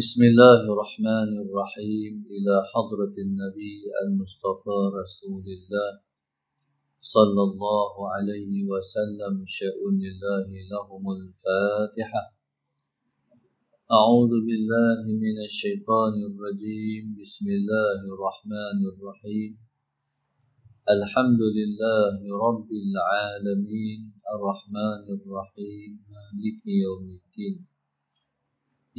بسم الله الرحمن الرحيم إلى حضرة النبي المصطفى رسول الله صلى الله عليه وسلم شأن الله لهم الفاتحة أعوذ بالله من الشيطان الرجيم بسم الله الرحمن الرحيم الحمد لله رب العالمين الرحمن الرحيم مالك يوم الدين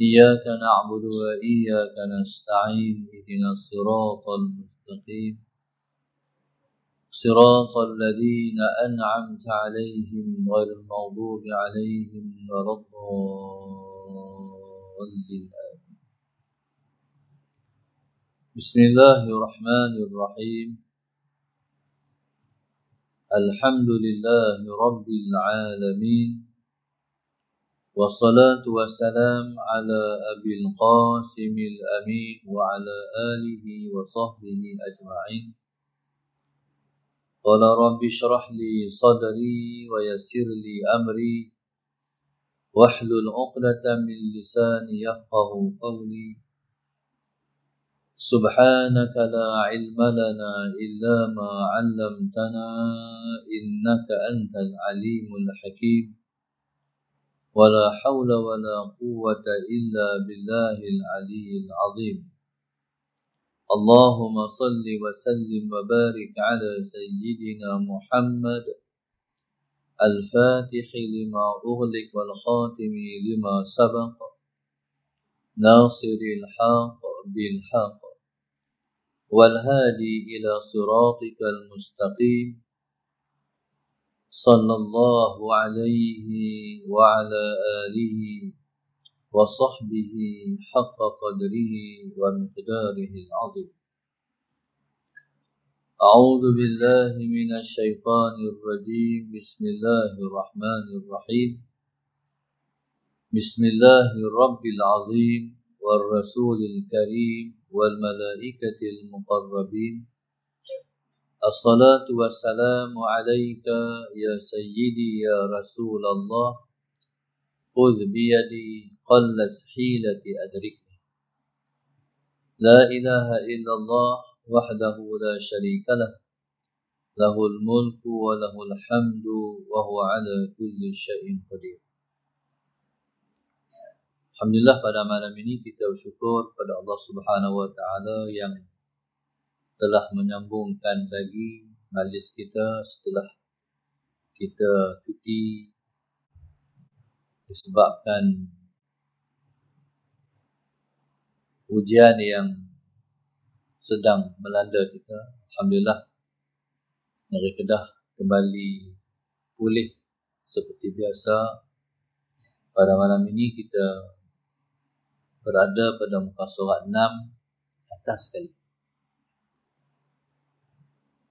إياك نعبد وإياك نستعين اهدنا الصراط المستقيم صراط الذين أنعمت عليهم غير المغضوب عليهم ولا الضالين بسم الله الرحمن الرحيم الحمد لله رب العالمين والصلاة والسلام على أبي القاسم الأمين وعلى آله وصحبه أجمعين قال رب اشرح لي صدري ويسر لي أمري واحلل عقدة من لساني يفقه قولي سبحانك لا علم لنا إلا ما علمتنا إنك أنت العليم الحكيم ولا حول ولا قوة إلا بالله العلي العظيم اللهم صل وسلم وبارك على سيدنا محمد الفاتح لما أغلق والخاتم لما سبق ناصر الحق بالحق والهادي إلى صراطك المستقيم صلى الله عليه وعلى آله وصحبه حق قدره ومقداره العظيم أعوذ بالله من الشيطان الرجيم بسم الله الرحمن الرحيم بسم الله الرب العظيم والرسول الكريم والملائكة المقربين الصلاة والسلام عليك يا سيدي يا رسول الله خذ بيدي قلت حيلتي أدركني لا إله إلا الله وحده لا شريك له له الملك وله الحمد وهو على كل شيء قدير الحمد لله pada malam ini kita bersyukur pada Allah Subhanahu wa taala yang telah menyambungkan lagi majlis kita setelah kita cuti disebabkan ujian yang sedang melanda kita Alhamdulillah dari Kedah kembali pulih seperti biasa pada malam ini kita berada pada muka surat 6 atas sekali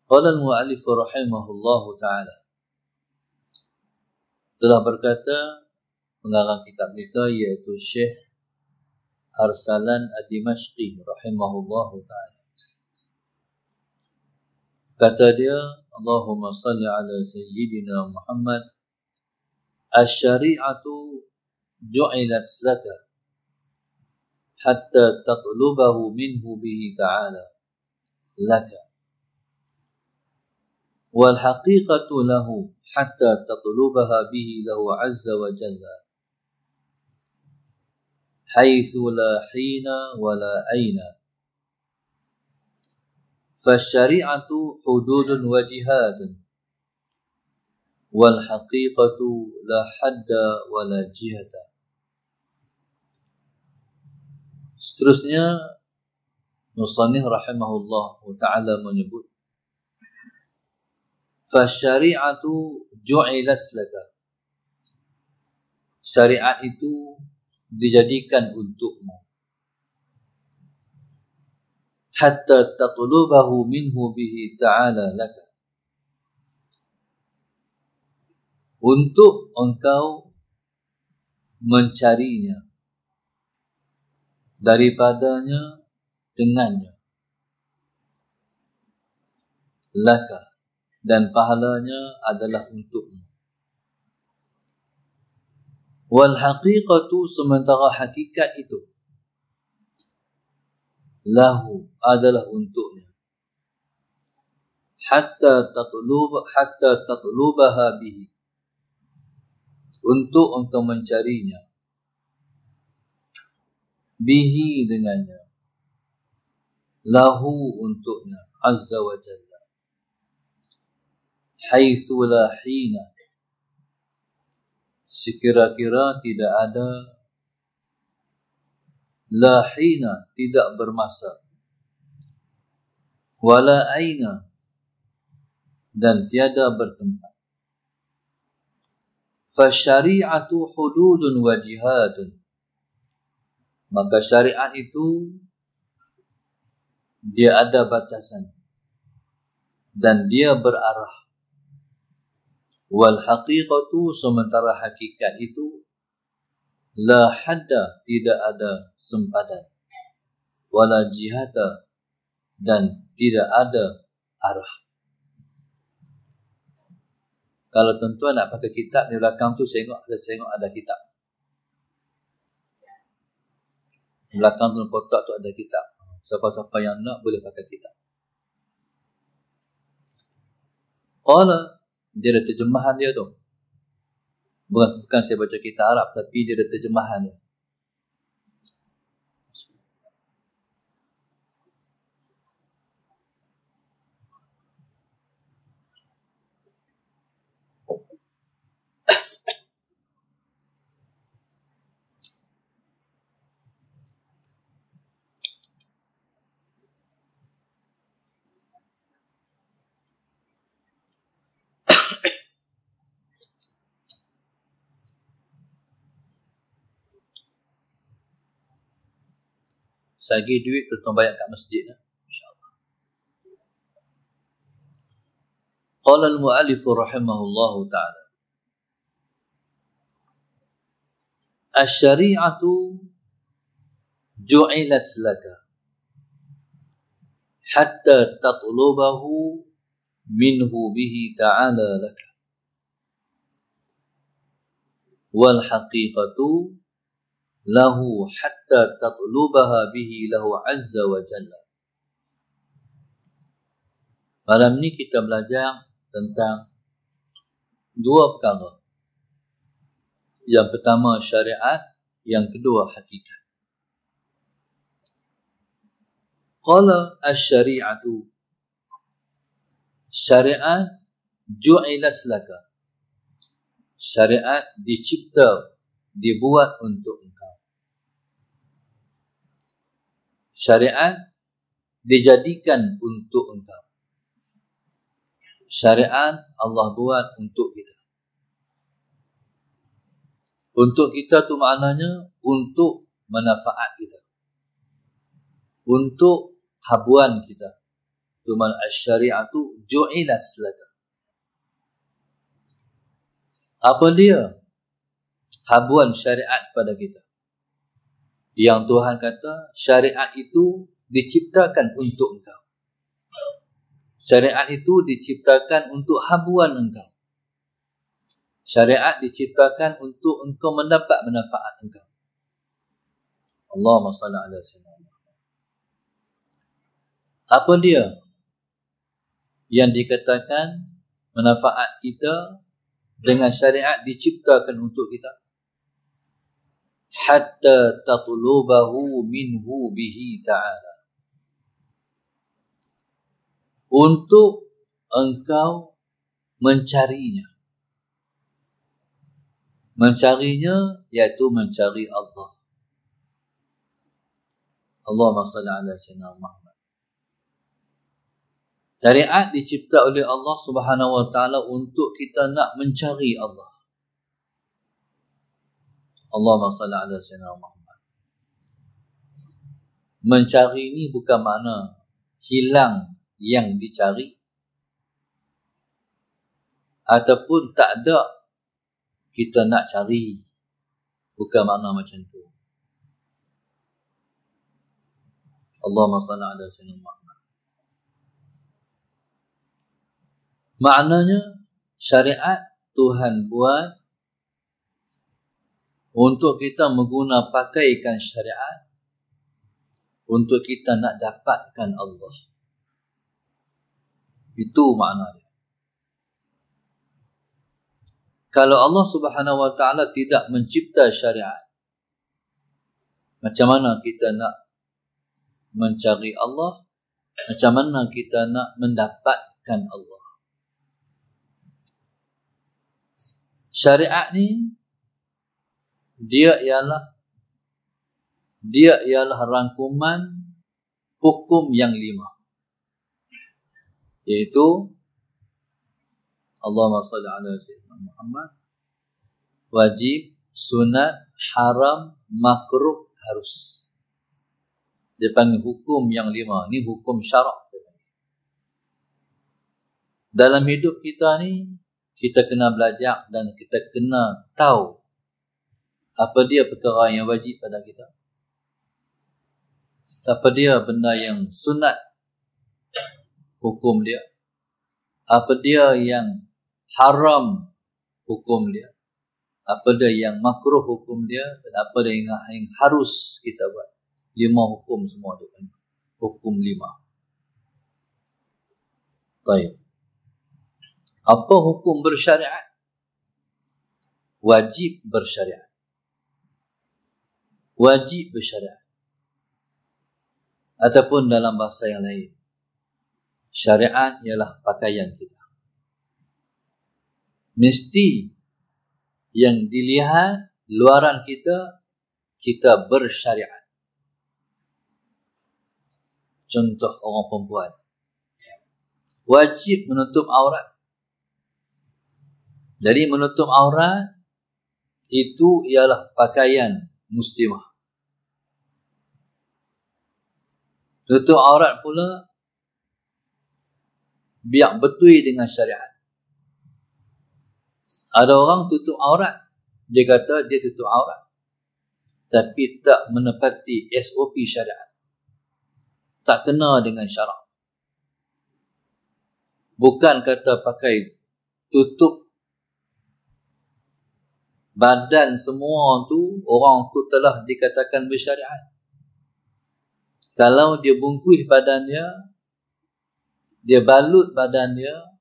Qala al-mu'allif rahimahullahu taala telah berkata pengarang kitab kita iaitu Syekh Arsalan Ad-Dimashqi rahimahullahu taala. Kata dia, Allahumma salli ala sayyidina Muhammad Asy-syari'atu ju'ilat laka hatta tatlubahu minhu bihi ta'ala laka والحقيقة له حتى تطلبها به له عز وجل حيث لا حين ولا أين فالشريعة حدود وجهاد والحقيقة لا حد ولا جهة Seterusnya الله rahimahullah ta'ala menyebut fasyari'atu ju'ilas laka syariat itu dijadikan untukmu hatta tatlubahu minhu bihi ta'ala laka untuk engkau mencarinya daripadanya dengannya laka dan pahalanya adalah untuknya. Wal haqiqatu sementara hakikat itu lahu adalah untuknya. Hatta tatlub hatta tatlubaha bihi. Untuk untuk mencarinya. Bihi dengannya. Lahu untuknya. Azza wa Jalla haitsu la hina sekira-kira tidak ada la hina tidak bermasa wala aina dan tiada bertempat fa syari'atu hududun wa jihadun maka syariat itu dia ada batasan dan dia berarah wal haqiqatu sementara hakikat itu la hadda tidak ada sempadan wala jihata dan tidak ada arah kalau tuan-tuan nak pakai kitab di belakang tu tengok ada tengok ada kitab di belakang tu kotak tu ada kitab siapa-siapa yang nak boleh pakai kitab qala dia ada terjemahan dia tu. Bukan, bukan saya baca kitab Arab tapi dia ada terjemahan dia. Selagi duit tu tuan bayar kat masjid lah. InsyaAllah. Qala al-mu'alifu rahimahullahu ta'ala. Asyari'atu ju'ilat selaka. Hatta tatlubahu minhu bihi ta'ala laka. Wal haqiqatu lahu hatta tatlubaha bihi lahu azza wa jalla. Malam ni kita belajar tentang dua perkara. Yang pertama syariat, yang kedua hakikat. Qala asy-syari'atu syari'at ju'ilas laka. Syariat dicipta, dibuat untukmu. syariat dijadikan untuk engkau. Syariat Allah buat untuk kita. Untuk kita tu maknanya untuk manfaat kita. Untuk habuan kita. Tuman asy-syari'atu ju'ilas lakum. Apa dia habuan syariat pada kita? yang Tuhan kata syariat itu diciptakan untuk engkau. Syariat itu diciptakan untuk habuan engkau. Syariat diciptakan untuk engkau mendapat manfaat engkau. Allahumma salli ala sayyidina Apa dia yang dikatakan manfaat kita dengan syariat diciptakan untuk kita? حتى تطلبه منه به تعالى untuk engkau mencarinya mencarinya iaitu mencari Allah Allah salli ala sayyidina Muhammad syariat dicipta oleh Allah Subhanahu wa taala untuk kita nak mencari Allah Allahumma salli ala sayyidina Muhammad. Mencari ni bukan makna hilang yang dicari ataupun tak ada kita nak cari bukan makna macam tu Allahumma salli ala sayyidina Muhammad maknanya syariat Tuhan buat untuk kita mengguna pakaikan syariat untuk kita nak dapatkan Allah. Itu makna dia. Kalau Allah Subhanahu Wa Taala tidak mencipta syariat, macam mana kita nak mencari Allah? Macam mana kita nak mendapatkan Allah? Syariat ni dia ialah dia ialah rangkuman hukum yang lima yaitu Allahumma salli ala sayyidina Muhammad wajib sunat haram makruh harus Depan hukum yang lima ni hukum syarak dalam hidup kita ni kita kena belajar dan kita kena tahu apa dia perkara yang wajib pada kita apa dia benda yang sunat hukum dia apa dia yang haram hukum dia apa dia yang makruh hukum dia dan apa dia yang, yang harus kita buat lima hukum semua tu hukum lima baik apa hukum bersyariat wajib bersyariat wajib bersyariat ataupun dalam bahasa yang lain syariat ialah pakaian kita mesti yang dilihat luaran kita kita bersyariat contoh orang perempuan wajib menutup aurat jadi menutup aurat itu ialah pakaian muslimah Tutup aurat pula biar betul dengan syariat. Ada orang tutup aurat, dia kata dia tutup aurat. Tapi tak menepati SOP syariat. Tak kena dengan syarak. Bukan kata pakai tutup badan semua tu orang tu telah dikatakan bersyariat kalau dia bungkui badannya dia balut badannya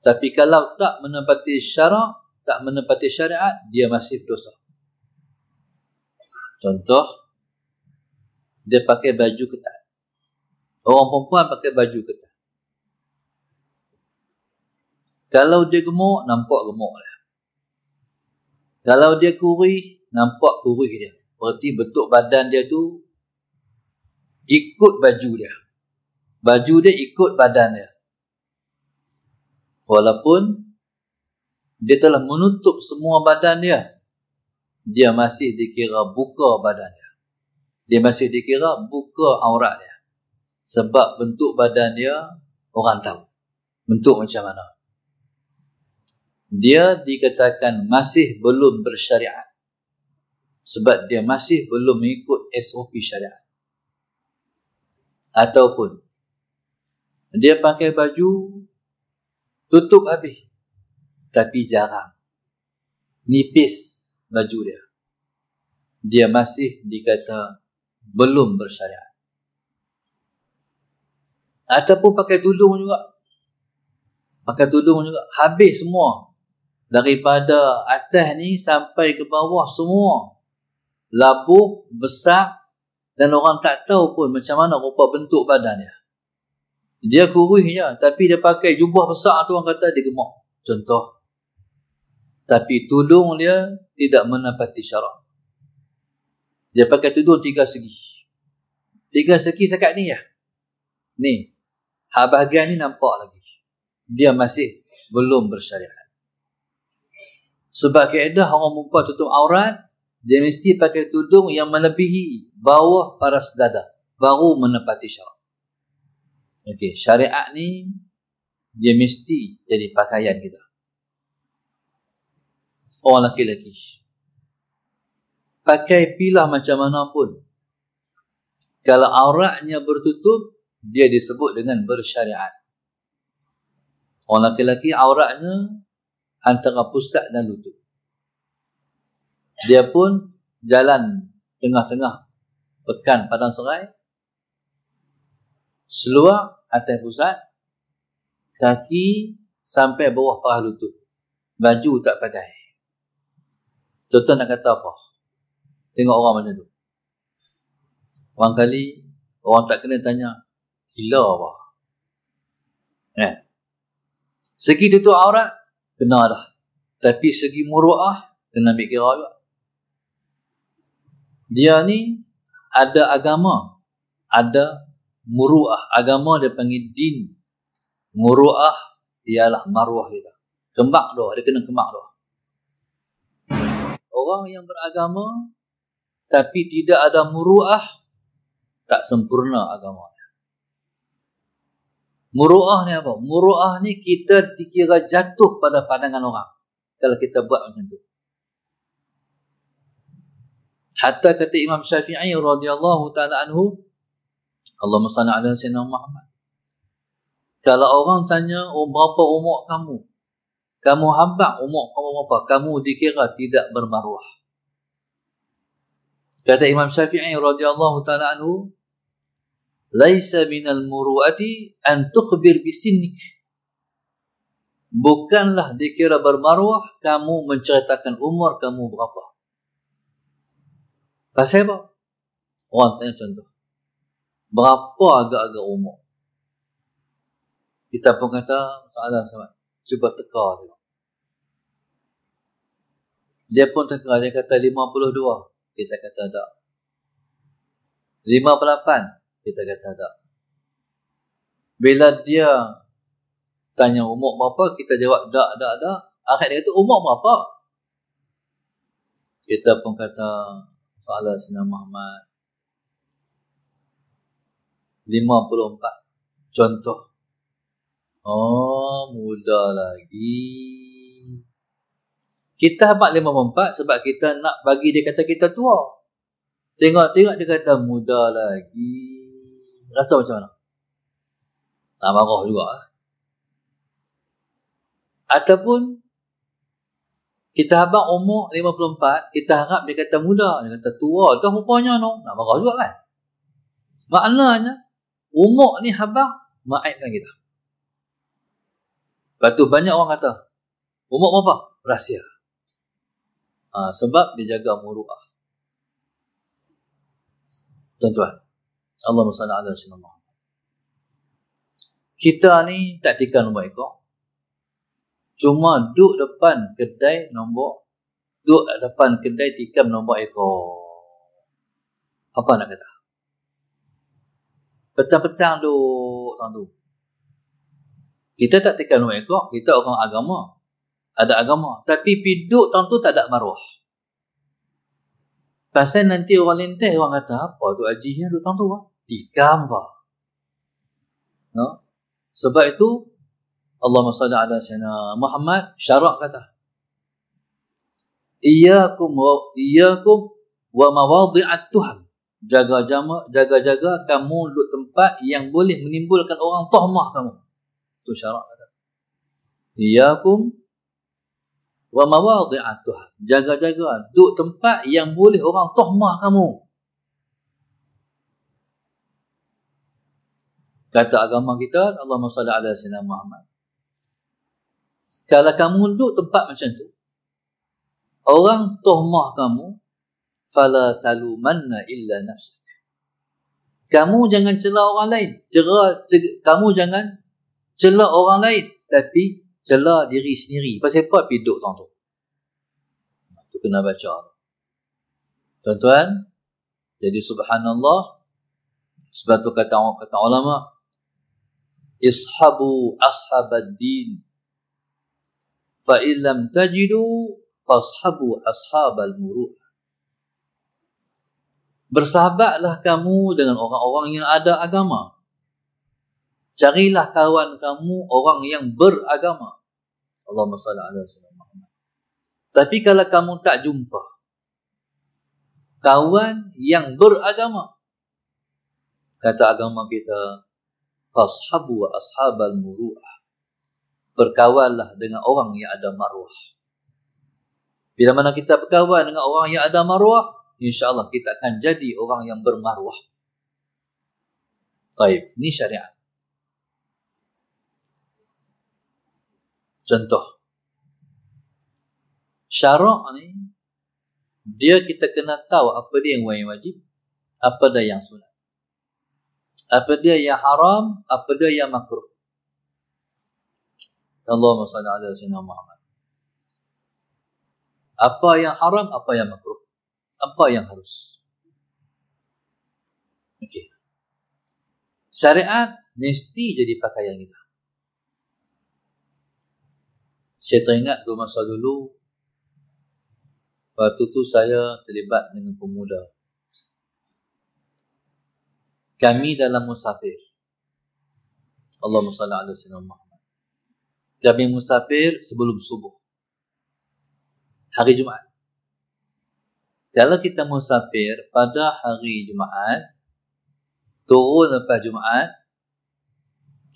tapi kalau tak menepati syarak tak menepati syariat dia masih berdosa contoh dia pakai baju ketat orang perempuan pakai baju ketat kalau dia gemuk nampak gemuk dia kalau dia kurih nampak kurih dia Berarti bentuk badan dia tu ikut baju dia. Baju dia ikut badan dia. Walaupun dia telah menutup semua badan dia, dia masih dikira buka badan dia. Dia masih dikira buka aurat dia. Sebab bentuk badan dia orang tahu. Bentuk macam mana. Dia dikatakan masih belum bersyariat sebab dia masih belum mengikut SOP syariat. Ataupun dia pakai baju tutup habis tapi jarang nipis baju dia. Dia masih dikata belum bersyariat. Ataupun pakai tudung juga. Pakai tudung juga. Habis semua. Daripada atas ni sampai ke bawah semua labu, besar dan orang tak tahu pun macam mana rupa bentuk badannya. dia. Dia kurus je tapi dia pakai jubah besar tu orang kata dia gemuk. Contoh. Tapi tudung dia tidak menepati syarak. Dia pakai tudung tiga segi. Tiga segi sekat ni ya. Ni. Hak bahagian ni nampak lagi. Dia masih belum bersyariat. Sebab keadaan orang mumpah tutup aurat, dia mesti pakai tudung yang melebihi bawah paras dada baru menepati syarak. Okey, syariat ni dia mesti jadi pakaian kita. Orang lelaki-lelaki. Pakai pilah macam mana pun. Kalau auratnya bertutup, dia disebut dengan bersyariat. Orang lelaki-lelaki auratnya antara pusat dan lutut dia pun jalan tengah-tengah pekan padang serai seluar atas pusat kaki sampai bawah parah lutut baju tak pakai tuan nak kata apa tengok orang mana tu orang kali orang tak kena tanya gila apa eh segi tutup aurat kena dah tapi segi muruah kena ambil kira juga dia ni ada agama ada muruah agama dia panggil din muruah ialah maruah kita kembak tu dia kena kembak tu orang yang beragama tapi tidak ada muruah tak sempurna agama Muruah ni apa? Muruah ni kita dikira jatuh pada pandangan orang. Kalau kita buat macam tu. Hatta kata Imam Syafi'i radhiyallahu taala anhu Allah salli ala sayyidina Muhammad. Kalau orang tanya oh, berapa umur kamu? Kamu hamba umur kamu berapa? Kamu dikira tidak bermaruah. Kata Imam Syafi'i radhiyallahu taala anhu Laisa minal muru'ati an tukhbir bisinnik. Bukanlah dikira bermaruah kamu menceritakan umur kamu berapa. Pasal apa? Orang tanya contoh. Berapa agak-agak umur? Kita pun kata, soalan sama. Cuba teka dia. Dia pun teka, dia kata 52. Kita kata tak. 58. Kita kata tak. Bila dia tanya umur berapa, kita jawab tak, tak, tak. Akhirnya itu umur berapa? Kita pun kata Fa'ala Sina Muhammad 54 Contoh Oh mudah lagi Kita hebat 54 sebab kita nak bagi dia kata kita tua Tengok-tengok dia kata mudah lagi Rasa macam mana? Nak marah juga eh? Ataupun kita abang umur 54, kita harap dia kata muda, dia kata tua, tu rupanya no. Nak marah juga kan? Maknanya, umur ni habang maaibkan kita. Lepas tu banyak orang kata, umur apa Rahsia. Ha, sebab dia jaga muruah. Tuan-tuan, Allah SWT. Kita ni tak tikan umur ikut cuma duduk depan kedai nombor duduk depan kedai tikam nombor ekor apa nak kata petang-petang duduk tuan tu kita tak tikam nombor ekor kita orang agama ada agama tapi pi duduk tuan tu tak ada maruah pasal nanti orang lintas orang kata apa tu ajihnya duduk tuan tu tikam apa no? sebab itu Allahumma salli ala sayyidina Muhammad syarak kata iyyakum wa iyyakum wa mawadhi'at tuham jaga jama jaga jaga kamu duduk tempat yang boleh menimbulkan orang tohmah kamu tu syarak kata iyyakum wa mawadhi'at tuham jaga jaga duduk tempat yang boleh orang tohmah kamu kata agama kita Allahumma salli ala sayyidina Muhammad kalau kamu duduk tempat macam tu orang tohmah kamu fala talumanna illa nafsak kamu jangan celah orang lain cerah, cer, kamu jangan celah orang lain tapi celah diri sendiri pasal apa pergi duduk tuan tu tu kena baca tuan-tuan jadi subhanallah sebab tu kata, kata ulama ishabu ashabad din fa illam tajidu fashabu ashabal muruh bersahabatlah kamu dengan orang-orang yang ada agama carilah kawan kamu orang yang beragama Allahumma salli ala sayyidina tapi kalau kamu tak jumpa kawan yang beragama kata agama kita fashabu ashabal muruah berkawallah dengan orang yang ada maruah. Bila mana kita berkawan dengan orang yang ada maruah, insyaAllah kita akan jadi orang yang bermaruah. Taib, Ini syariat. Contoh. Syarak ni, dia kita kena tahu apa dia yang wajib, apa dia yang sunat. Apa dia yang haram, apa dia yang makruh. Allahumma salli ala sayyidina Muhammad. Apa yang haram, apa yang makruh. Apa yang harus. Okey. Syariat mesti jadi pakaian kita. Saya teringat dulu masa dulu waktu tu saya terlibat dengan pemuda. Kami dalam musafir. Allahumma salli ala sayyidina Muhammad kami musafir sebelum subuh. Hari Jumaat. Kalau kita musafir pada hari Jumaat, turun lepas Jumaat,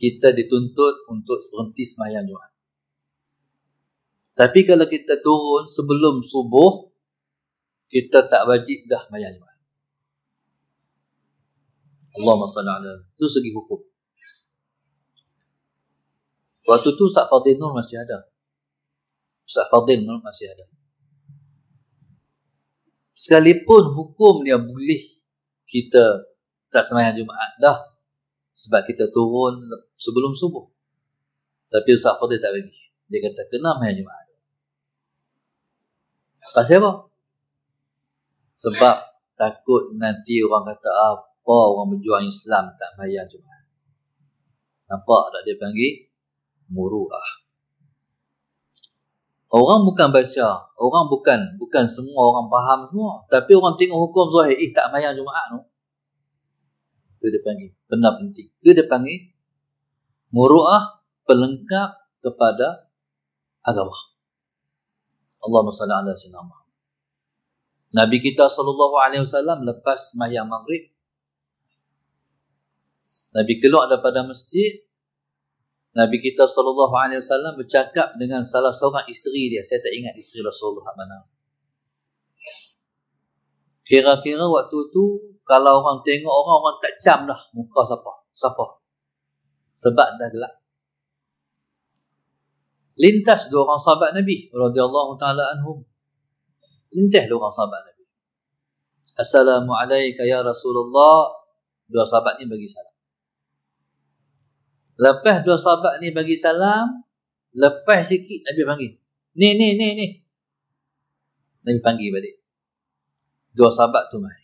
kita dituntut untuk berhenti semayang Jumaat. Tapi kalau kita turun sebelum subuh, kita tak wajib dah semayang Jumaat. Allahumma salli ala. Itu segi hukum. Waktu tu Ustaz Fadil Nur masih ada. Ustaz Fadil Nur masih ada. Sekalipun hukum dia boleh kita tak semayang Jumaat dah. Sebab kita turun sebelum subuh. Tapi Ustaz Fadil tak bagi. Dia kata kena semayang Jumaat. Pasal apa? Sebab takut nanti orang kata apa orang berjuang Islam tak bayar Jumaat. Nampak tak dia panggil muruah. Orang bukan baca, orang bukan bukan semua orang faham semua, tapi orang tengok hukum zahir, eh tak mayang Jumaat tu. Itu dia panggil benda penting. Itu dia panggil muruah pelengkap kepada agama. Allahumma salli ala sayyidina Nabi kita sallallahu alaihi wasallam lepas sembahyang maghrib Nabi keluar daripada masjid Nabi kita sallallahu alaihi wasallam bercakap dengan salah seorang isteri dia. Saya tak ingat isteri Rasulullah mana. Kira-kira waktu tu kalau orang tengok orang orang tak cam dah muka siapa? Siapa? Sebab dah gelap. Lintas dua orang sahabat Nabi radhiyallahu taala anhum. Lintas dua orang sahabat Nabi. Assalamualaikum ya Rasulullah. Dua sahabat ni bagi salam. Lepas dua sahabat ni bagi salam, lepas sikit Nabi panggil. Ni ni ni ni. Nabi panggil balik. Dua sahabat tu mai.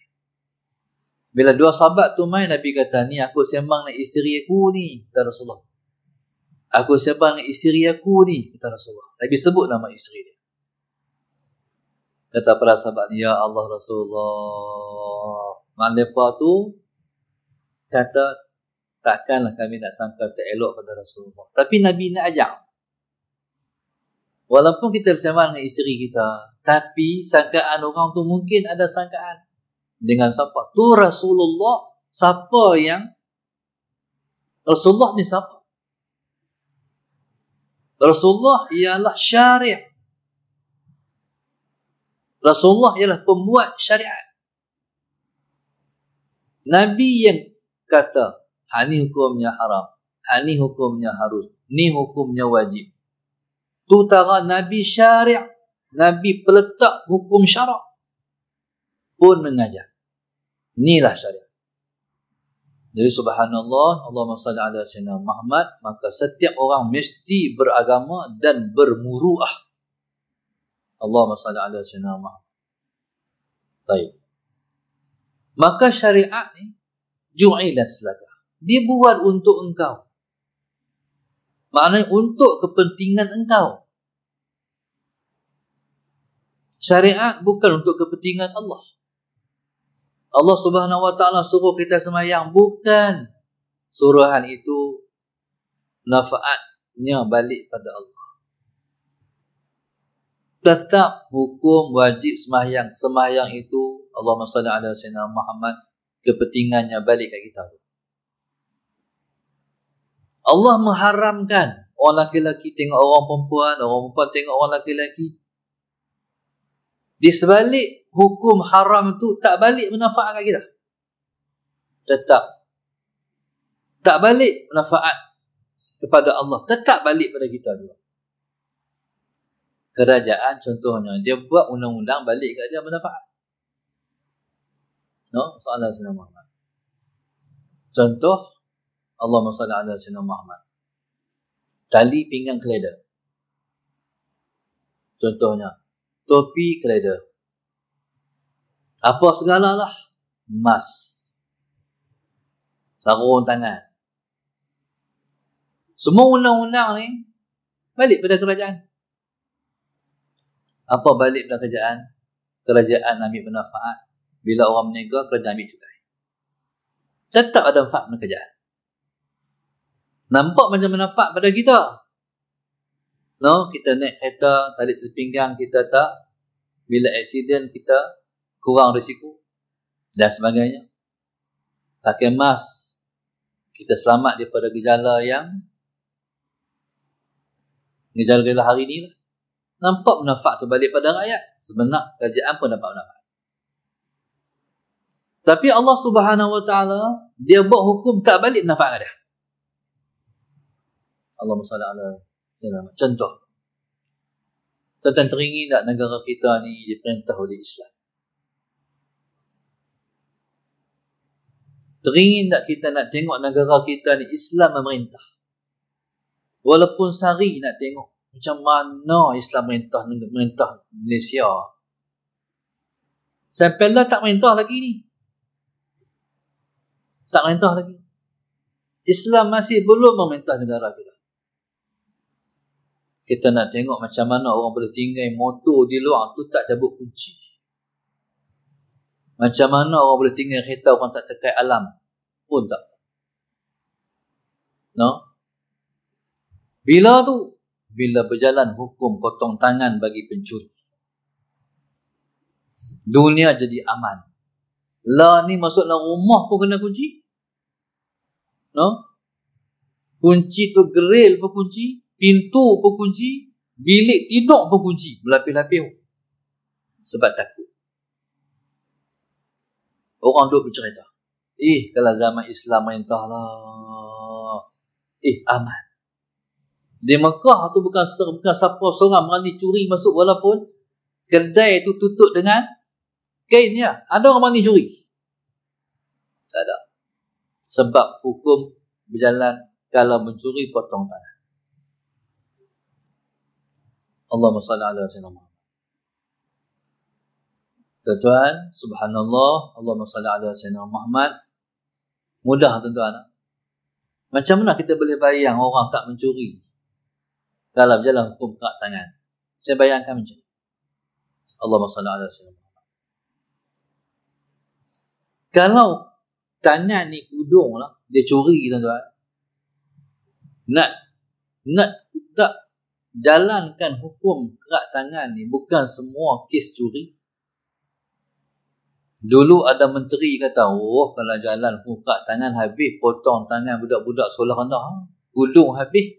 Bila dua sahabat tu mai Nabi kata, "Ni aku sembang dengan isteri aku ni, kata Rasulullah." Aku sembang dengan isteri aku ni, kata Rasulullah. Nabi sebut nama isteri dia. Kata para sahabat, "Ya Allah Rasulullah." Mana lepas tu kata takkanlah kami nak sangka tak elok pada Rasulullah. Tapi Nabi nak ajak. Walaupun kita bersama dengan isteri kita, tapi sangkaan orang tu mungkin ada sangkaan dengan siapa? Tu Rasulullah siapa yang Rasulullah ni siapa? Rasulullah ialah syariat. Rasulullah ialah pembuat syariat. Nabi yang kata Hal ni hukumnya haram. Hal ni hukumnya harus. Ni hukumnya wajib. Tu tara Nabi syari' Nabi peletak hukum syarak pun mengajar. Inilah syariat. Jadi subhanallah, Allah SWT ala Sayyidina Muhammad, maka setiap orang mesti beragama dan bermuruah. Allah SWT ala Sayyidina Muhammad. Baik. Maka syariat ni, ju'ilat selaka dibuat untuk engkau. Maknanya untuk kepentingan engkau. Syariat bukan untuk kepentingan Allah. Allah Subhanahu Wa Taala suruh kita semayang bukan suruhan itu nafaatnya balik pada Allah. Tetap hukum wajib semayang. Semayang itu Allah SWT ala Sayyidina Muhammad kepentingannya balik ke kita. Allah mengharamkan orang laki-laki tengok orang perempuan, orang perempuan tengok orang laki-laki. Di sebalik hukum haram itu tak balik manfaat kat kita. Tetap. Tak balik manfaat kepada Allah. Tetap balik pada kita juga. Kerajaan contohnya, dia buat undang-undang balik kat dia manfaat. No? Soalan Sina Muhammad. Contoh, Allahumma salli ala sayyidina Muhammad. Tali pinggang keledar. Contohnya, topi keledar. Apa segala lah emas. Sarung tangan. Semua undang-undang ni balik pada kerajaan. Apa balik pada kerajaan? Kerajaan ambil manfaat. Bila orang meniaga, kerajaan ambil cukai. Tetap ada manfaat pada kerajaan. Nampak macam manfaat pada kita. No, kita naik kereta, tarik tepi pinggang kita tak. Bila accident kita kurang risiko dan sebagainya. Pakai mask kita selamat daripada gejala yang gejala-gejala hari ni lah. Nampak manfaat tu balik pada rakyat. Sebenar kerajaan pun dapat manfaat. Tapi Allah Subhanahu Wa Taala dia buat hukum tak balik manfaat dia. Allahumma salli ala Sayyidina Muhammad. Contoh. tuan teringin tak negara kita ni diperintah oleh Islam? Teringin tak kita nak tengok negara kita ni Islam memerintah? Walaupun sari nak tengok macam mana Islam memerintah, memerintah Malaysia. Sampailah tak memerintah lagi ni. Tak memerintah lagi. Islam masih belum memerintah negara kita kita nak tengok macam mana orang boleh tinggal motor di luar tu tak cabut kunci. Macam mana orang boleh tinggal kereta orang tak tekai alam pun tak. No? Bila tu? Bila berjalan hukum potong tangan bagi pencuri. Dunia jadi aman. Lah ni maksudnya rumah pun kena kunci. No? Kunci tu grill pun kunci pintu pun kunci, bilik tidur pun kunci, melapih-lapih sebab takut. Orang duk bercerita. Eh, kalau zaman Islam main tahlah. Eh, aman. Di Mekah tu bukan bukan siapa seorang berani curi masuk walaupun kedai tu tutup dengan kain dia. Ya. Ada orang berani curi. Tak ada. Sebab hukum berjalan kalau mencuri potong tanah. Allah SWT ala sayyidina tuan subhanallah, Allah SWT ala sayyidina Muhammad. Mudah tuan-tuan. Macam mana kita boleh bayang orang tak mencuri dalam jalan hukum kat tangan? Saya bayangkan macam ni. Allah SWT ala sayyidina Kalau tangan ni kudung lah, dia curi tuan-tuan. Nak, nak, tak jalankan hukum gerak tangan ni bukan semua kes curi. Dulu ada menteri kata, oh kalau jalan hukum buka tangan habis, potong tangan budak-budak sekolah rendah, ha, gulung habis.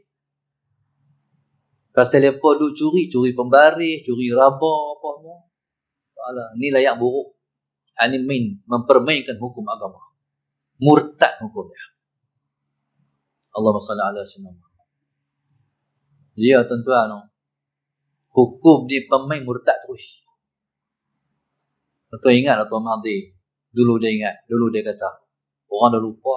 Pasal lepa duk curi, curi pembaris, curi rabar, apa semua. Soalan, ni layak buruk. Ini ha, min, mempermainkan hukum agama. Murtad hukumnya. Allah SWT dia ya, tuan-tuan hukum dia pemain murtad terus tuan ingat lah tuan Mahdi dulu dia ingat dulu dia kata orang dah lupa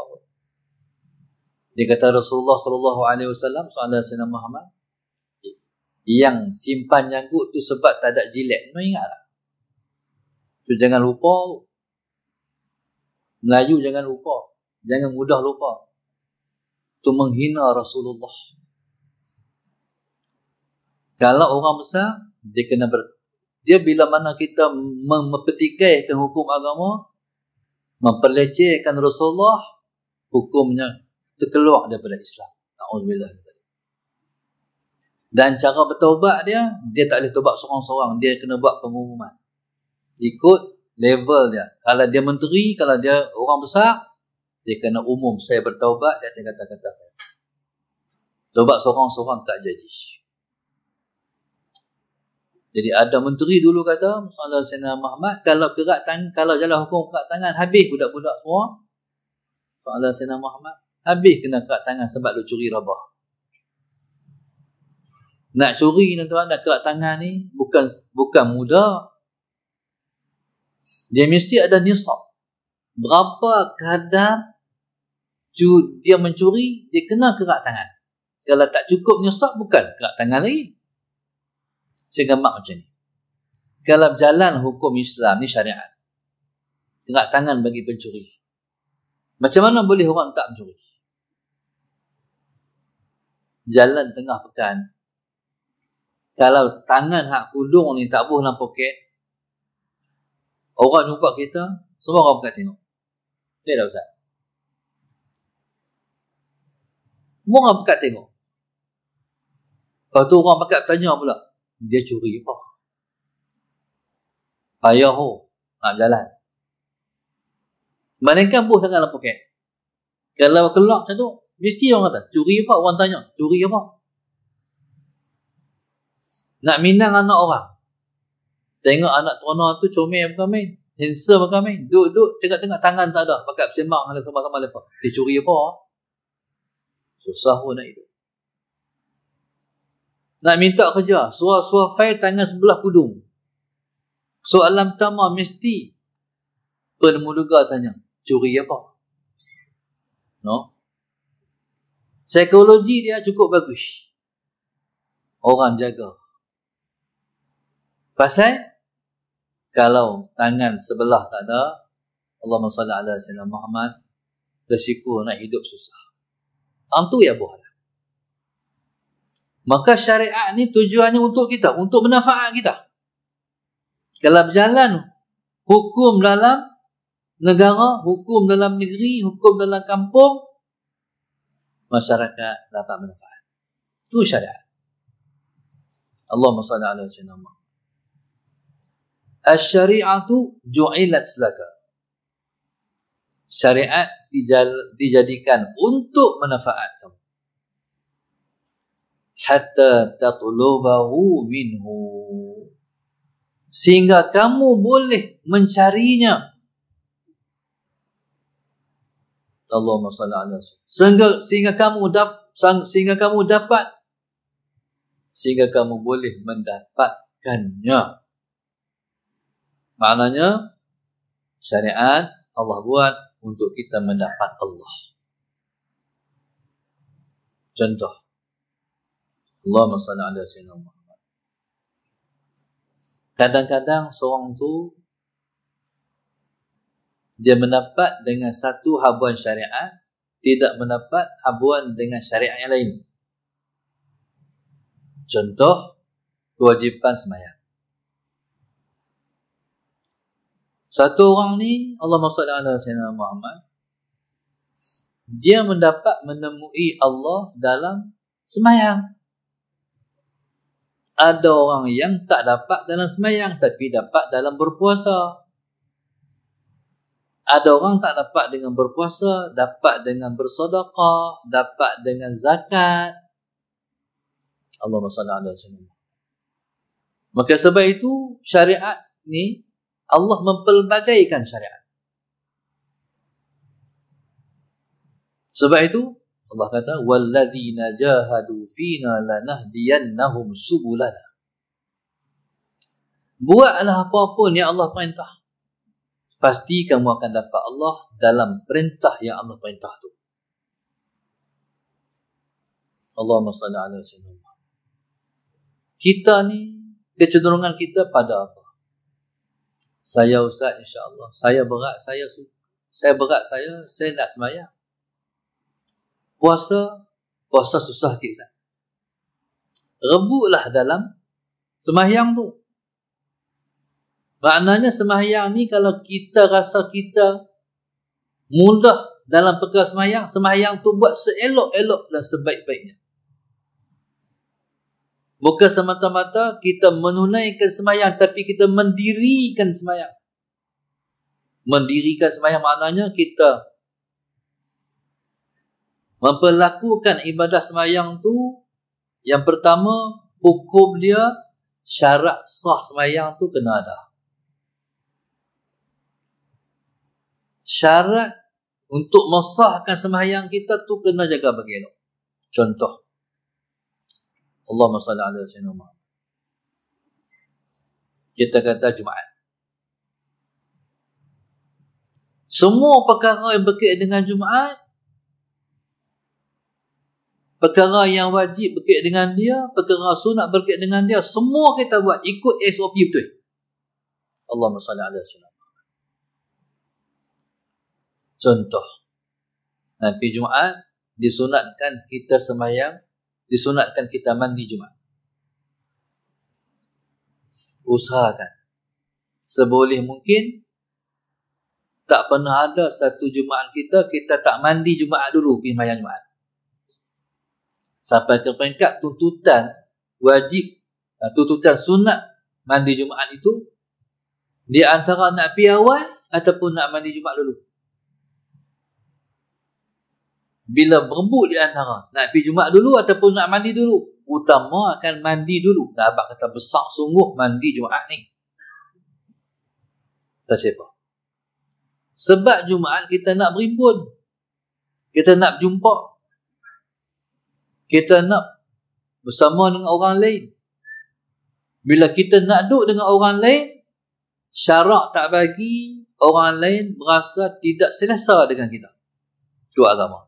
dia kata Rasulullah sallallahu alaihi wasallam soalan Sayyidina Muhammad yang simpan janggut tu sebab tak ada jilat tuan ingat lah tu jangan lupa Melayu jangan lupa jangan mudah lupa tu menghina Rasulullah kalau orang besar dia kena ber, dia bila mana kita mempertikaikan hukum agama memperlecehkan Rasulullah hukumnya terkeluar daripada Islam Alhamdulillah dan cara bertaubat dia dia tak boleh taubat seorang-seorang dia kena buat pengumuman ikut level dia kalau dia menteri kalau dia orang besar dia kena umum saya bertaubat dia kata-kata saya taubat seorang-seorang tak jadi jadi ada menteri dulu kata Masalah Sena Muhammad Kalau gerak tangan Kalau jalan hukum gerak tangan Habis budak-budak semua Masalah Sena Muhammad Habis kena gerak tangan Sebab dia curi rabah Nak curi ni tuan Nak gerak tangan ni Bukan bukan mudah Dia mesti ada nisab Berapa kadar Dia mencuri Dia kena gerak tangan Kalau tak cukup nisab Bukan gerak tangan lagi saya gemak macam ni. Kalau jalan hukum Islam ni syariat. Tengah tangan bagi pencuri. Macam mana boleh orang tak mencuri? Jalan tengah pekan. Kalau tangan hak kudung ni tak buh dalam poket. Orang jumpa kita, semua orang pekat tengok. Dia dah usah. Semua orang pekat tengok. Lepas tu orang pekat tanya pula dia curi apa? Oh. Payah oh. Ha, jalan. Mereka pun sangat lah pakai. Kalau kelak macam tu, mesti orang kata, curi apa? Orang tanya, curi apa? Nak minang anak orang. Tengok anak tuana tu comel bukan main. Handsome bukan main. Duduk-duduk, tengok-tengok tangan tak ada. Pakai persembang, sama-sama lepas. Dia curi apa? Susah pun nak hidup nak minta kerja suar-suar fai tangan sebelah kudung soalan pertama mesti penemu Muluga tanya curi apa no psikologi dia cukup bagus orang jaga pasal kalau tangan sebelah tak ada Allahumma salli ala sayyidina Muhammad risiko nak hidup susah tentu ya buah Maka syariat ni tujuannya untuk kita, untuk manfaat kita. Kalau berjalan hukum dalam negara, hukum dalam negeri, hukum dalam kampung, masyarakat dapat manfaat. Itu syariat. Allahumma salli ala sayyidina Muhammad. Asy-syari'atu ju'ilat salaka. Syariat dijadikan untuk manfaat kamu hatta tatlubahu minhu sehingga kamu boleh mencarinya Allahumma salli ala sehingga sehingga kamu dap, sehingga kamu dapat sehingga kamu boleh mendapatkannya maknanya syariat Allah buat untuk kita mendapat Allah contoh Allahumma salli ala sayyidina Muhammad. Kadang-kadang seorang tu dia mendapat dengan satu habuan syariat tidak mendapat habuan dengan syariat yang lain. Contoh kewajipan semayang. Satu orang ni Allah Subhanahu wa taala sayyidina Muhammad dia mendapat menemui Allah dalam semayang ada orang yang tak dapat dalam semayang tapi dapat dalam berpuasa. Ada orang tak dapat dengan berpuasa, dapat dengan bersedekah, dapat dengan zakat. Allahumma salli ala sallam. Maka sebab itu syariat ni Allah mempelbagaikan syariat. Sebab itu Allah kata wallazina jahadu fina lanahdiyannahum subulana Buatlah apa pun yang Allah perintah pasti kamu akan dapat Allah dalam perintah yang Allah perintah tu Allahumma salli ala sayyidina Kita ni kecenderungan kita pada apa Saya usah insya-Allah saya berat saya suka saya berat saya saya nak sembahyang puasa puasa susah kita rebutlah dalam semahyang tu. Maknanya semahyang ni kalau kita rasa kita mudah dalam perkara semahyang, semahyang tu buat seelok-elok dan sebaik-baiknya. Bukan semata-mata kita menunaikan semahyang tapi kita mendirikan semahyang. Mendirikan semahyang maknanya kita memperlakukan ibadah semayang tu yang pertama hukum dia syarat sah semayang tu kena ada syarat untuk mensahkan semayang kita tu kena jaga bagaimana contoh Allahumma salli ala sayyidina kita kata Jumaat semua perkara yang berkait dengan Jumaat perkara yang wajib berkait dengan dia, perkara sunat berkait dengan dia, semua kita buat ikut SOP betul. Allah salli ala sallam. Contoh, nanti Jumaat disunatkan kita semayang, disunatkan kita mandi Jumaat. Usahakan. Seboleh mungkin, tak pernah ada satu Jumaat kita, kita tak mandi Jumaat dulu, pergi mayang Jumaat sampai ke peringkat tuntutan wajib eh, tuntutan sunat mandi Jumaat itu di antara nak pi awal ataupun nak mandi Jumaat dulu bila berebut di antara nak pi Jumaat dulu ataupun nak mandi dulu utama akan mandi dulu dah abang kata besar sungguh mandi Jumaat ni tak siapa sebab Jumaat kita nak berimpun kita nak jumpa kita nak bersama dengan orang lain. Bila kita nak duduk dengan orang lain, syarak tak bagi orang lain merasa tidak selesa dengan kita. Itu agama.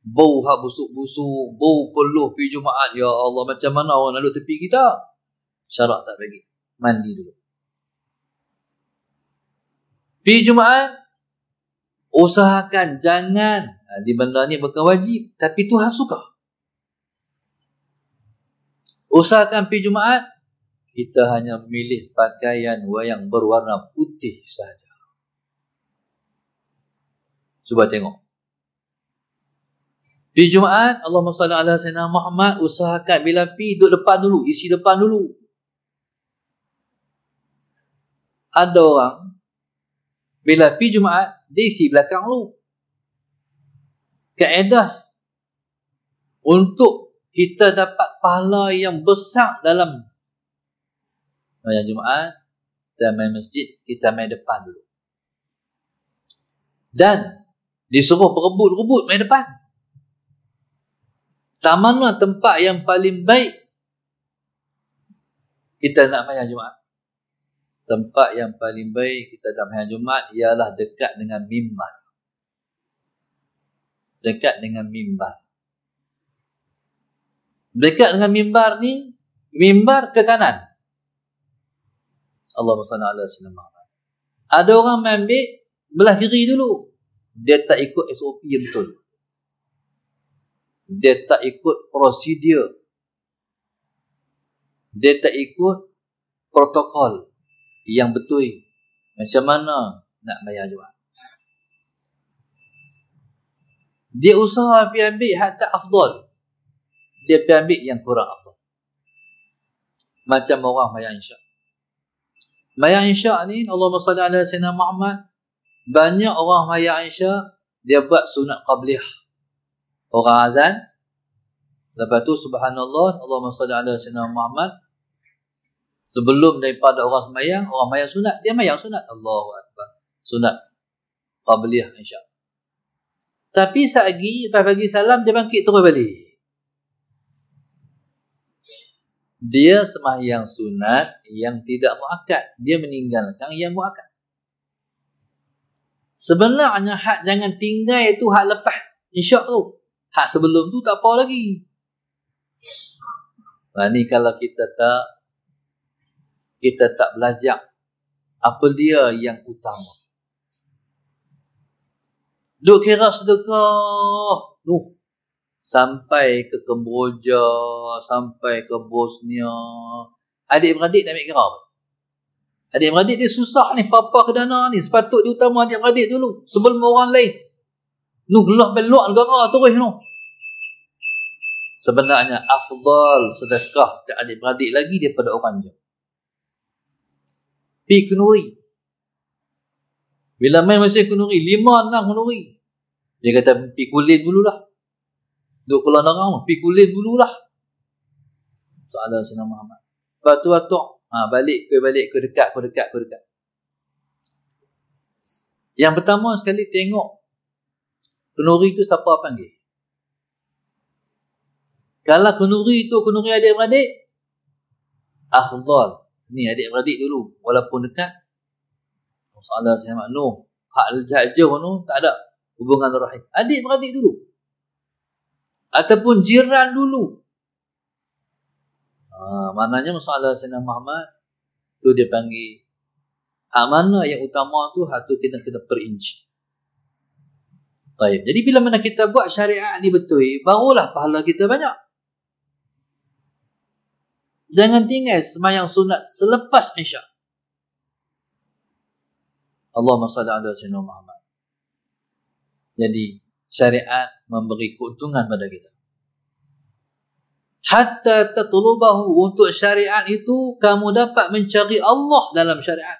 Bau hak busuk-busuk, bau peluh pergi Jumaat. Ya Allah, macam mana orang nak duduk tepi kita? Syarak tak bagi. Mandi dulu. Pergi Jumaat, usahakan jangan, ha, di benda ni bukan wajib, tapi Tuhan suka. Usahakan pergi Jumaat, kita hanya memilih pakaian wayang berwarna putih saja. Cuba tengok. Di Jumaat, Allahumma salli ala sayyidina Muhammad, usahakan bila pi duduk depan dulu, isi depan dulu. Ada orang bila pi Jumaat, dia isi belakang dulu. keedah untuk kita dapat pahala yang besar dalam Mayang Jumaat kita main masjid kita main depan dulu dan disuruh berebut-rebut main depan tak mana tempat yang paling baik kita nak mayang Jumaat tempat yang paling baik kita nak mayang Jumaat ialah dekat dengan mimbar dekat dengan mimbar dekat dengan mimbar ni mimbar ke kanan Allahu sallallahu alaihi wasallam ada orang ambil belah kiri dulu dia tak ikut SOP yang betul dia tak ikut prosedur dia tak ikut protokol yang betul macam mana nak bayar jual dia usaha pergi ambil hatta afdal dia pergi ambil yang kurang apa. Macam orang mayang insya' Mayang insya' ni, Allah SWT ala Sayyidina Muhammad, banyak orang mayang insya' dia buat sunat qabliyah. Orang azan. Lepas tu, subhanallah, Allah SWT ala Sayyidina Muhammad, sebelum daripada orang semayang, orang mayang sunat, dia mayang sunat. Allahu Akbar. Sunat qabliyah insya' Tapi sehari, lepas salam, dia bangkit terus balik. dia semayang sunat yang tidak muakat. Dia meninggalkan yang muakat. Sebenarnya hak jangan tinggal itu hak lepas. Insya' tu. Hak sebelum tu tak apa lagi. Nah, ha, ni kalau kita tak kita tak belajar apa dia yang utama. Duk kira sedekah. Duh, sampai ke Kemboja, sampai ke Bosnia. Adik-beradik tak ambil kira apa? Adik-beradik dia susah ni, papa ke dana ni. Sepatut dia utama adik-beradik dulu. Sebelum orang lain. Nuhlah belok negara terus ni. Sebenarnya afdal sedekah ke adik-beradik lagi daripada orang je. Pi kenuri. Bila main masa kenuri, lima, enam kenuri. Dia kata pi kulit dululah. Duk keluar narang lah. Pergi kulim dulu lah. Soalan Sina Muhammad. Lepas tu atuk. Ha, balik ke balik ke dekat ke dekat ke dekat. Yang pertama sekali tengok. Kenuri tu siapa panggil. Kalau kenuri tu kenuri adik-beradik. Afdal. Ni adik-beradik dulu. Walaupun dekat. Soalan Sina Muhammad. No. Hak jajah tu tak ada hubungan rahim. Adik-beradik dulu ataupun jiran dulu. Ha, maknanya masalah Sayyidina Muhammad tu dia panggil hak mana yang utama tu hak tu kita kena perinci. Baik. Jadi bila mana kita buat syariat ni betul, barulah pahala kita banyak. Jangan tinggal semayang sunat selepas isyak. Allahumma salli ala sayyidina Muhammad. Jadi syariat memberi keuntungan pada kita. Hatta tatlubahu untuk syariat itu kamu dapat mencari Allah dalam syariat.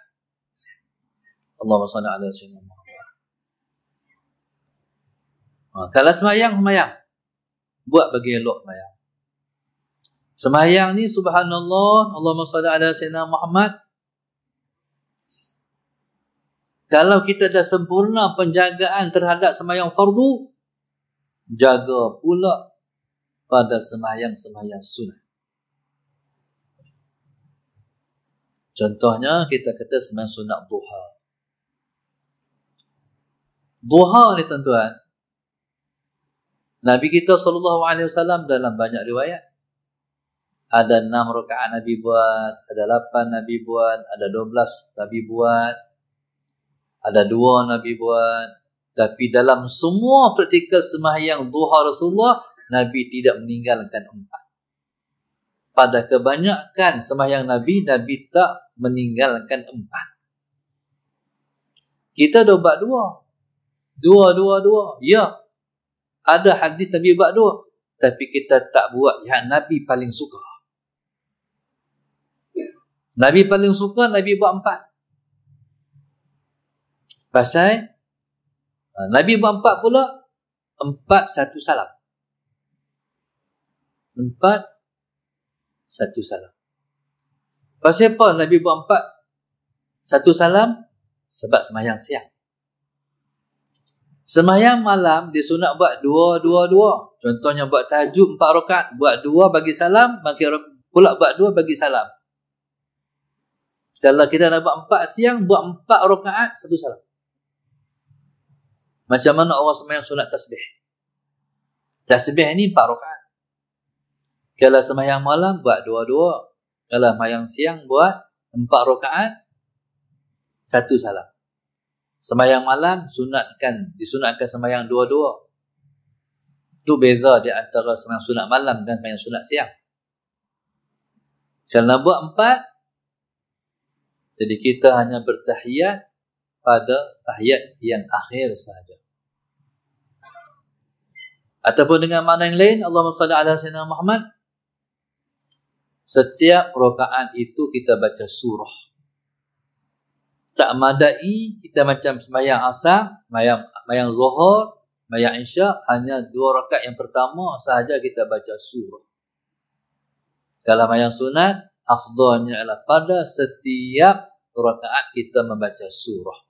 Allahumma salli ala sayyidina Muhammad. Ha, kalau semayang semayang buat bagi elok semayang. Semayang ni subhanallah Allahumma salli ala sayyidina Muhammad kalau kita dah sempurna penjagaan terhadap semayang fardu, jaga pula pada semayang-semayang sunnah. Contohnya, kita kata semayang sunnah duha. Duha ni tuan-tuan, Nabi kita SAW dalam banyak riwayat, ada enam rukaan Nabi buat, ada lapan Nabi buat, ada dua belas Nabi buat, ada dua Nabi buat tapi dalam semua praktikal semahyang duha Rasulullah Nabi tidak meninggalkan empat pada kebanyakan semahyang Nabi Nabi tak meninggalkan empat kita dah buat dua dua dua dua ya ada hadis Nabi buat dua tapi kita tak buat yang Nabi paling suka Nabi paling suka Nabi buat empat Pasal uh, Nabi buat empat pula empat satu salam. Empat satu salam. Pasal apa Nabi buat empat satu salam? Sebab semayang siang. Semayang malam dia sunat buat dua, dua, dua. Contohnya buat tahajud empat rakaat Buat dua bagi salam, bagi pula buat dua bagi salam. Kalau kita nak buat empat siang, buat empat rakaat satu salam. Macam mana orang semayang sunat tasbih? Tasbih ini empat rakaat. Kalau semayang malam, buat dua-dua. Kalau semayang siang, buat empat rakaat. Satu salam. Semayang malam, sunatkan. Disunatkan semayang dua-dua. Itu beza di antara semayang sunat malam dan semayang sunat siang. Kalau buat empat, jadi kita hanya bertahiyat pada tahiyat yang akhir sahaja. Ataupun dengan makna yang lain, Allahumma salli ala sayyidina Muhammad. Setiap rakaat itu kita baca surah. Tak madai kita macam semayang asar, sembahyang sembahyang zuhur, sembahyang isya hanya dua rakaat yang pertama sahaja kita baca surah. Kalau sembahyang sunat, afdalnya adalah pada setiap rakaat kita membaca surah.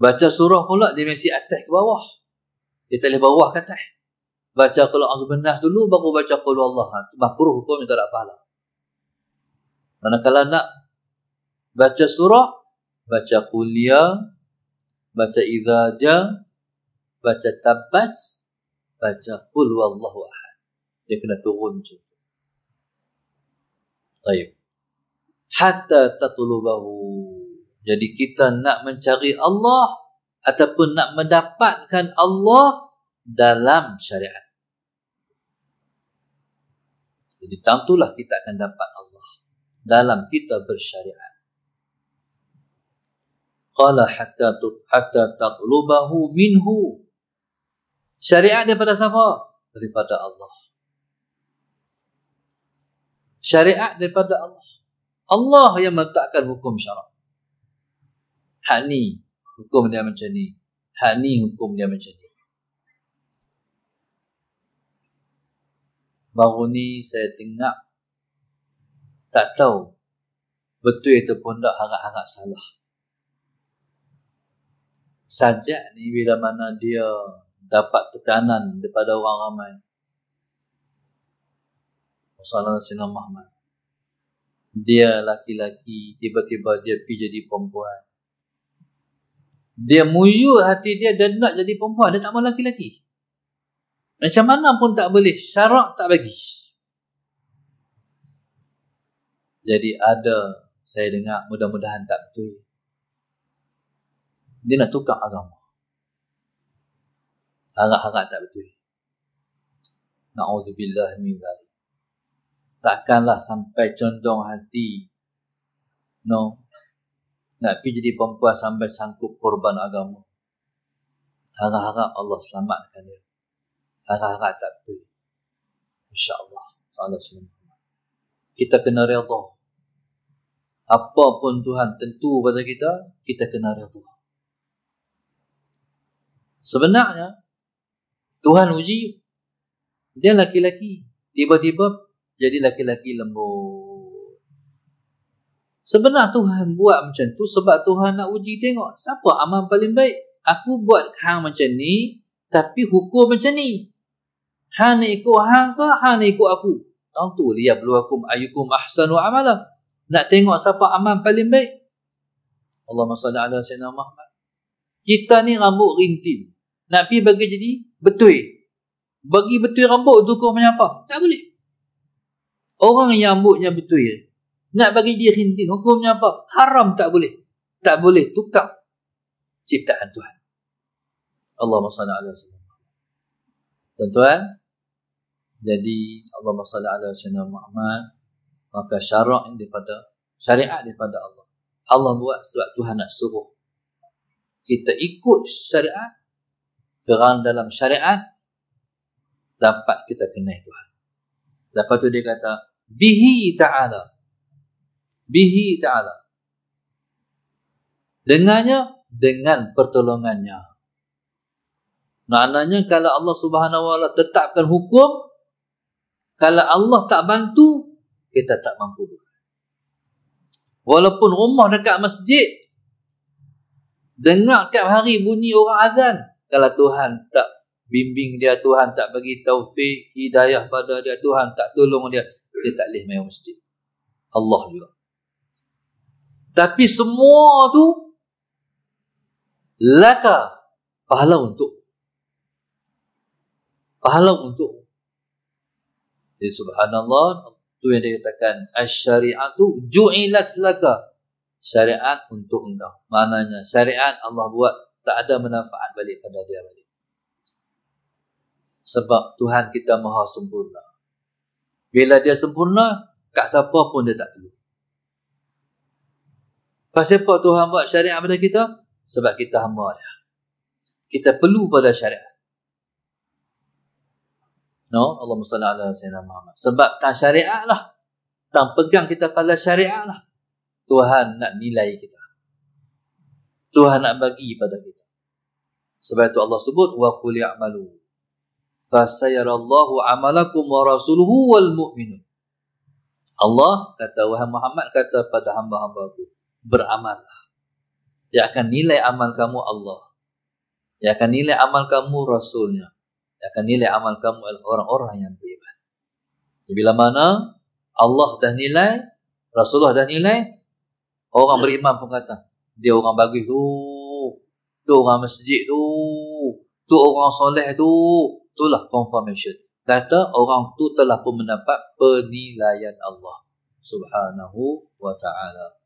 Baca surah pula dimensi atas ke bawah. Di talih bawah kata. Eh, baca kalau Azub Nas dulu, baru baca kalau Allah. Itu ha, makruh hukum yang tak ada pahala. Karena kalau nak baca surah, baca kuliah, ya, baca idhaja, baca tabbats, baca kalau Allah Ahad. Dia kena turun macam tu. Baik. Hatta tatulubahu. Jadi kita nak mencari Allah, ataupun nak mendapatkan Allah dalam syariat. Jadi tentulah kita akan dapat Allah dalam kita bersyariat. Qala hatta tu hatta taqlubahu minhu. Syariat daripada siapa? Daripada Allah. Syariat daripada Allah. Allah yang meletakkan hukum syarak. Hak ni hukum dia macam ni. Hak ni hukum dia macam ni. Baru ni saya tengok tak tahu betul ataupun tak harap-harap salah. Sajak ni bila mana dia dapat tekanan daripada orang ramai. Assalamualaikum Muhammad. Dia laki-laki, tiba-tiba dia pergi jadi perempuan dia muyu hati dia dan nak jadi perempuan dia tak mahu laki-laki macam mana pun tak boleh syarak tak bagi jadi ada saya dengar mudah-mudahan tak betul dia nak tukar agama harap-harap tak betul na'udzubillah min zalim takkanlah sampai condong hati no nak pergi jadi perempuan sampai sangkut korban agama. Harap-harap Allah selamatkan dia. Harap-harap tak pergi. InsyaAllah. Kita kena reda. Apa pun Tuhan tentu pada kita, kita kena reda. Sebenarnya, Tuhan uji dia laki-laki. Tiba-tiba jadi laki-laki lembut. Sebenarnya Tuhan buat macam tu sebab Tuhan nak uji tengok siapa amal paling baik. Aku buat hang macam ni tapi hukum macam ni. Hang nak ikut hang ke hang nak ikut aku? Tentu liya bluwakum ayukum, ahsanu amala. Nak tengok siapa amal paling baik. Allah salli ala sayyidina Muhammad. Kita ni rambut rintin. Nak pi bagi jadi betul. Bagi betul rambut tu kau macam apa? Tak boleh. Orang yang rambutnya betul nak bagi dia khintin. Hukumnya apa? Haram tak boleh. Tak boleh tukar ciptaan Tuhan. Allah salli sallam. Tuan-tuan, jadi Allah salli sallam Muhammad, maka syarak daripada, syariat daripada Allah. Allah buat sebab Tuhan nak suruh. Kita ikut syariat, kerana dalam syariat, dapat kita kenal Tuhan. Lepas tu dia kata, bihi ta'ala, bihi ta'ala. Dengannya, dengan pertolongannya. Maknanya kalau Allah subhanahu wa ta'ala tetapkan hukum, kalau Allah tak bantu, kita tak mampu. Walaupun rumah dekat masjid, dengar tiap hari bunyi orang azan, kalau Tuhan tak bimbing dia, Tuhan tak bagi taufik, hidayah pada dia, Tuhan tak tolong dia, dia tak boleh main masjid. Allah juga. Tapi semua tu laka pahala untuk pahala untuk jadi subhanallah tu yang dia katakan asyariatu ju'ilas laka syariat untuk engkau maknanya syariat Allah buat tak ada manfaat balik pada dia balik sebab Tuhan kita maha sempurna bila dia sempurna kat siapa pun dia tak perlu Pasal apa Tuhan buat syariat pada kita? Sebab kita hamba dia. Kita perlu pada syariat. No, Allah SWT ala Sayyidina Muhammad. Sebab tak syariat lah. Tak pegang kita pada syariat lah. Tuhan nak nilai kita. Tuhan nak bagi pada kita. Sebab itu Allah sebut, Wa kuli amalu. Fasayarallahu amalakum wa rasuluhu wal mu'minu. Allah kata, Wahai Muhammad kata pada hamba-hambaku. aku beramal. Yang akan nilai amal kamu Allah. Yang akan nilai amal kamu Rasulnya. Yang akan nilai amal kamu orang-orang yang beriman. Bila mana Allah dah nilai, Rasulullah dah nilai, orang beriman pun kata, dia orang bagus tu, tu orang masjid tu, tu orang soleh tu, tu lah confirmation. Kata orang tu telah pun mendapat penilaian Allah. Subhanahu wa ta'ala.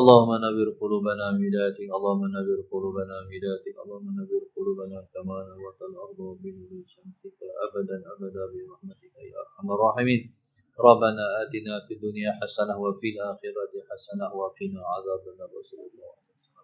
اللهم نبر قلوبنا ميلاتك اللهم نبر قلوبنا ميلاتك اللهم نبر قلوبنا كما نورت الأرض بنور شمسك أبدا أبدا برحمتك يا أرحم الراحمين ربنا آتنا في الدنيا حسنة وفي الآخرة حسنة وقنا عذاب النار وصلى الله عليه وسلم